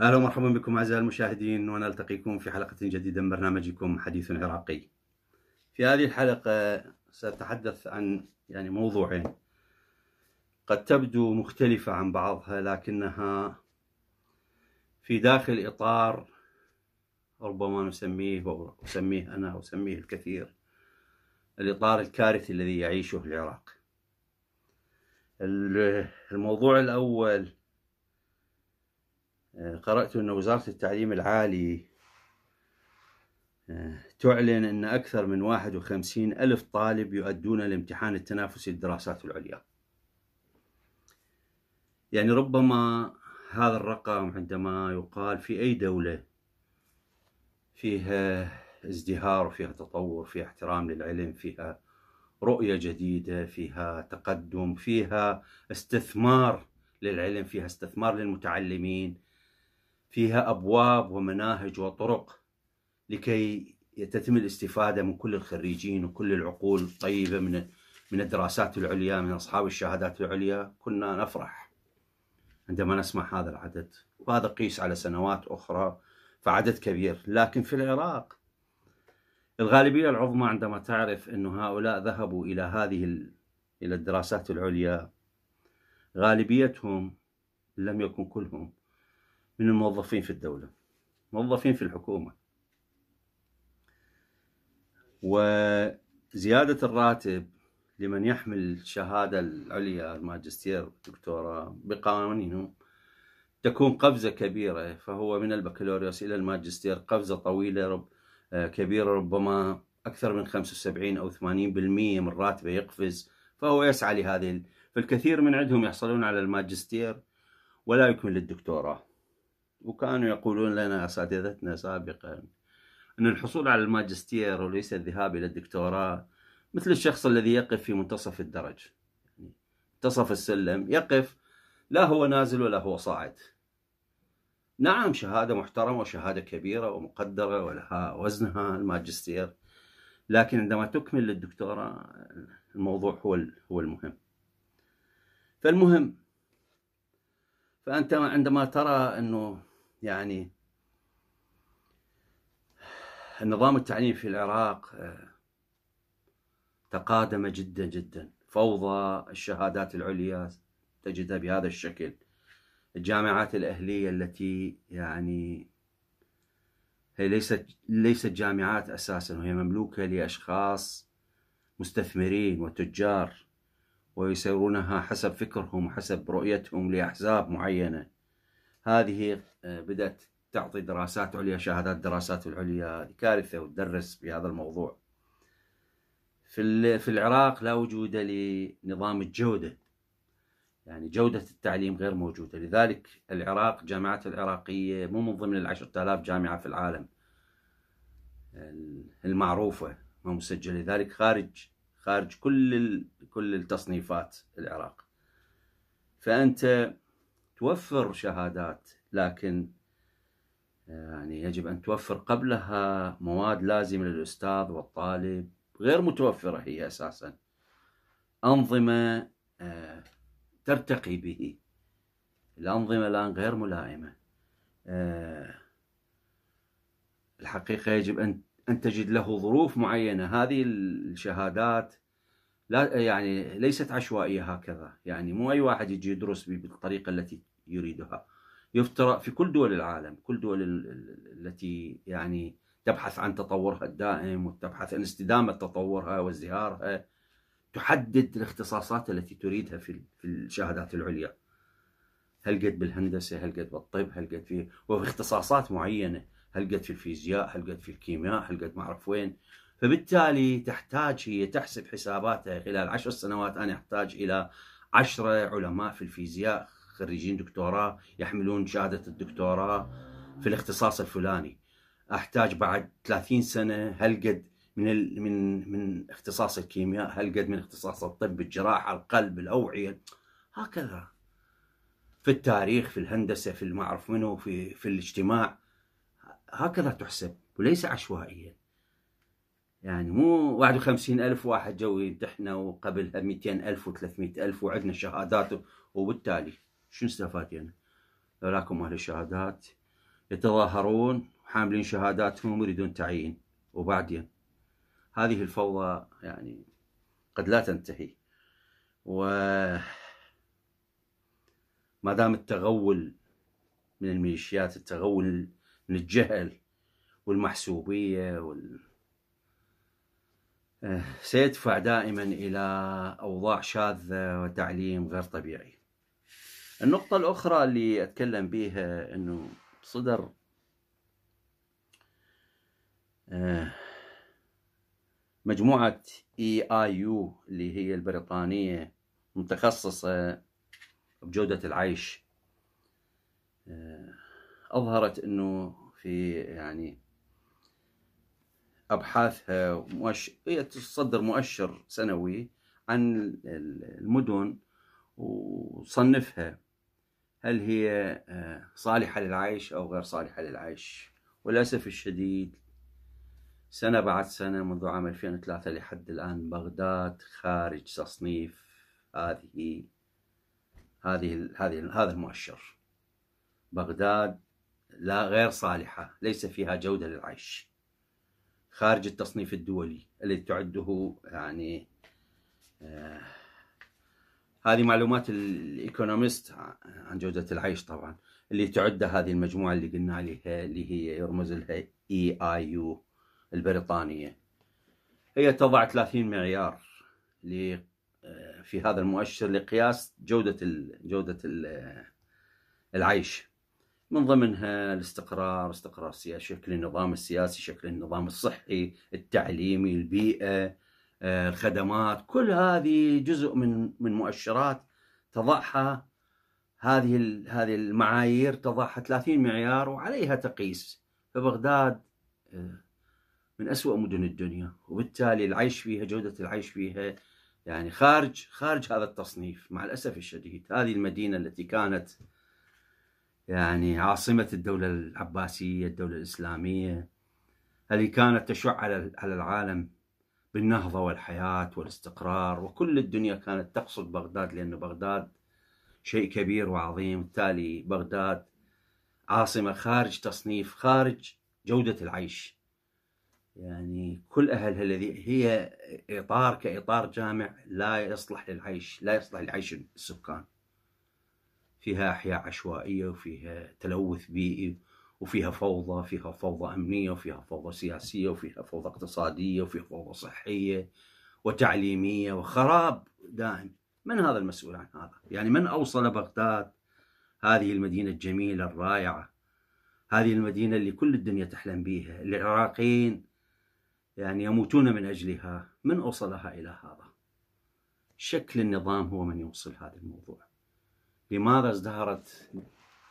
اهلا ومرحبا بكم اعزائي المشاهدين ونلتقيكم في حلقه جديده من برنامجكم حديث عراقي. في هذه الحلقه ساتحدث عن يعني موضوعين قد تبدو مختلفة عن بعضها لكنها في داخل إطار ربما نسميه أو أسميه أنا أو أسميه الكثير الإطار الكارثي الذي يعيشه العراق الموضوع الأول آه، قرأت أن وزارة التعليم العالي آه، تعلن أن أكثر من 51 ألف طالب يؤدون الامتحان التنافسي للدراسات العليا يعني ربما هذا الرقم عندما يقال في أي دولة فيها ازدهار وفيها تطور فيها احترام للعلم فيها رؤية جديدة فيها تقدم فيها استثمار للعلم فيها استثمار للمتعلمين فيها أبواب ومناهج وطرق لكي تتم الاستفادة من كل الخريجين وكل العقول الطيبة من من الدراسات العليا من أصحاب الشهادات العليا كنا نفرح عندما نسمع هذا العدد وهذا قيس على سنوات أخرى فعدد كبير لكن في العراق الغالبية العظمى عندما تعرف أن هؤلاء ذهبوا إلى هذه إلى الدراسات العليا غالبيتهم لم يكن كلهم من الموظفين في الدولة موظفين في الحكومة وزيادة الراتب لمن يحمل الشهادة العليا الماجستير والدكتوراه بقوانينهم تكون قفزة كبيرة فهو من البكالوريوس إلى الماجستير قفزة طويلة رب آه، كبيرة ربما أكثر من 75 أو 80% من راتبه يقفز فهو يسعى لهذه فالكثير من عندهم يحصلون على الماجستير ولا يكمل الدكتوراه وكانوا يقولون لنا أساتذتنا سابقا أن الحصول على الماجستير وليس الذهاب إلى الدكتوراه مثل الشخص الذي يقف في منتصف الدرج يعني منتصف السلم يقف لا هو نازل ولا هو صاعد نعم شهادة محترمة وشهادة كبيرة ومقدرة ولها وزنها الماجستير لكن عندما تكمل للدكتورة الموضوع هو هو المهم فالمهم فأنت عندما ترى أنه يعني النظام التعليمي في العراق آه، تقادم جدا جدا فوضى الشهادات العليا تجدها بهذا الشكل الجامعات الأهلية التي يعني هي ليست ليست جامعات أساسا وهي مملوكة لأشخاص مستثمرين وتجار ويسيرونها حسب فكرهم وحسب رؤيتهم لأحزاب معينة هذه آه، بدأت تعطي دراسات عليا شهادات دراسات العليا كارثة وتدرس بهذا الموضوع في في العراق لا وجود لنظام الجودة يعني جودة التعليم غير موجودة لذلك العراق جامعات العراقية مو من ضمن العشرة آلاف جامعة في العالم المعروفة ما مسجلة لذلك خارج خارج كل كل التصنيفات العراق فأنت توفر شهادات لكن آه، يعني يجب أن توفر قبلها مواد لازمة للأستاذ والطالب غير متوفرة هي أساسا أنظمة آه، ترتقي به الأنظمة الآن غير ملائمة آه، الحقيقة يجب أن أن تجد له ظروف معينة هذه الشهادات لا يعني ليست عشوائية هكذا يعني مو أي واحد يجي يدرس بالطريقة التي يريدها يفترى في كل دول العالم كل دول التي يعني تبحث عن تطورها الدائم وتبحث عن استدامة تطورها وازدهارها تحدد الاختصاصات التي تريدها في في الشهادات العليا هل قد بالهندسة هل قد بالطب هل قد في وفي اختصاصات معينة هل قد في الفيزياء هل قد في الكيمياء هل قد ما أعرف وين فبالتالي تحتاج هي تحسب حساباتها خلال عشر سنوات أنا أحتاج إلى عشرة علماء في الفيزياء خريجين دكتوراه يحملون شهادة الدكتوراه في الاختصاص الفلاني احتاج بعد 30 سنه قد من من من اختصاص الكيمياء قد من اختصاص الطب الجراحه القلب الاوعيه هكذا في التاريخ في الهندسه في المعرف منه في في الاجتماع هكذا تحسب وليس عشوائيا يعني مو 51 ألف واحد جو يمتحنا وقبلها 200 ألف و300 ألف وعندنا شهادات وبالتالي شو استفادت يعني؟ لكم أهل الشهادات يتظاهرون حاملين شهاداتهم ويريدون تعيين وبعدين هذه الفوضى يعني قد لا تنتهي و ما دام التغول من الميليشيات التغول من الجهل والمحسوبية وال... آه، سيدفع دائما إلى أوضاع شاذة وتعليم غير طبيعي النقطة الأخرى اللي أتكلم بها أنه صدر آه. مجموعة اي اي يو اللي هي البريطانية متخصصة بجودة العيش آه. اظهرت انه في يعني ابحاثها هي تصدر مؤشر سنوي عن المدن وصنفها هل هي آه، صالحة للعيش أو غير صالحة للعيش وللأسف الشديد سنة بعد سنة منذ عام 2003 لحد الآن بغداد خارج تصنيف هذه هذه هذه هذا المؤشر بغداد لا غير صالحة ليس فيها جودة للعيش خارج التصنيف الدولي الذي تعده يعني آه هذه معلومات الايكونومست عن جودة العيش طبعا اللي تعد هذه المجموعة اللي قلنا عليها اللي هي يرمز لها اي اي يو البريطانية هي تضع 30 معيار آه، في هذا المؤشر لقياس جودة جودة آه، العيش من ضمنها الاستقرار استقرار سياسي شكل النظام السياسي شكل النظام الصحي التعليمي البيئة آه، الخدمات كل هذه جزء من من مؤشرات تضعها هذه هذه المعايير تضعها 30 معيار وعليها تقيس فبغداد آه، من أسوأ مدن الدنيا وبالتالي العيش فيها جودة العيش فيها يعني خارج خارج هذا التصنيف مع الأسف الشديد هذه المدينة التي كانت يعني عاصمة الدولة العباسية الدولة الإسلامية اللي كانت تشع على العالم بالنهضة والحياة والاستقرار وكل الدنيا كانت تقصد بغداد لأن بغداد شيء كبير وعظيم بالتالي بغداد عاصمة خارج تصنيف خارج جودة العيش يعني كل أهلها الذي هي إطار كإطار جامع لا يصلح للعيش لا يصلح لعيش السكان فيها أحياء عشوائية وفيها تلوث بيئي وفيها فوضى فيها فوضى أمنية وفيها فوضى سياسية وفيها فوضى اقتصادية وفيها فوضى صحية وتعليمية وخراب دائم من هذا المسؤول عن هذا يعني من أوصل بغداد هذه المدينة الجميلة الرائعة هذه المدينة اللي كل الدنيا تحلم بيها العراقيين يعني يموتون من أجلها من أوصلها إلى هذا شكل النظام هو من يوصل هذا الموضوع لماذا ازدهرت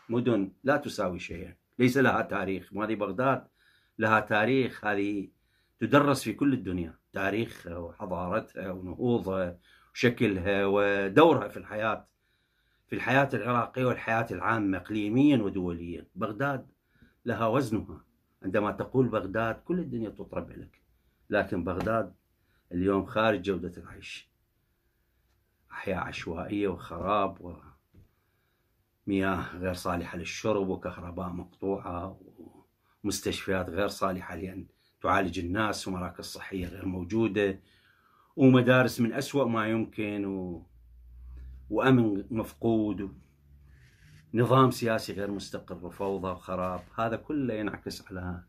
مدن لا تساوي شيئا ليس لها تاريخ هذه بغداد لها تاريخ هذه تدرس في كل الدنيا تاريخها وحضارتها ونهوضها وشكلها ودورها في الحياة في الحياة العراقية والحياة العامة إقليميا ودوليا بغداد لها وزنها عندما تقول بغداد كل الدنيا تطرب لك لكن بغداد اليوم خارج جودة العيش أحياء عشوائية وخراب و... مياه غير صالحة للشرب وكهرباء مقطوعة ومستشفيات غير صالحة لأن تعالج الناس ومراكز صحية غير موجودة ومدارس من أسوأ ما يمكن و... وأمن مفقود و... نظام سياسي غير مستقر وفوضى وخراب هذا كله ينعكس على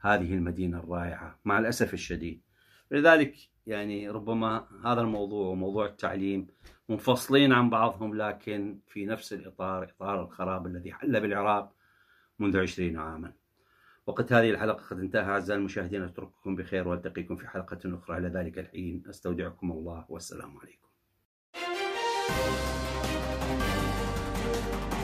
هذه المدينة الرائعة مع الأسف الشديد لذلك يعني ربما هذا الموضوع وموضوع التعليم منفصلين عن بعضهم لكن في نفس الإطار إطار الخراب الذي حل بالعراق منذ عشرين عاما وقت هذه الحلقة قد انتهى أعزائي المشاهدين أترككم بخير وألتقيكم في حلقة أخرى إلى ذلك الحين أستودعكم الله والسلام عليكم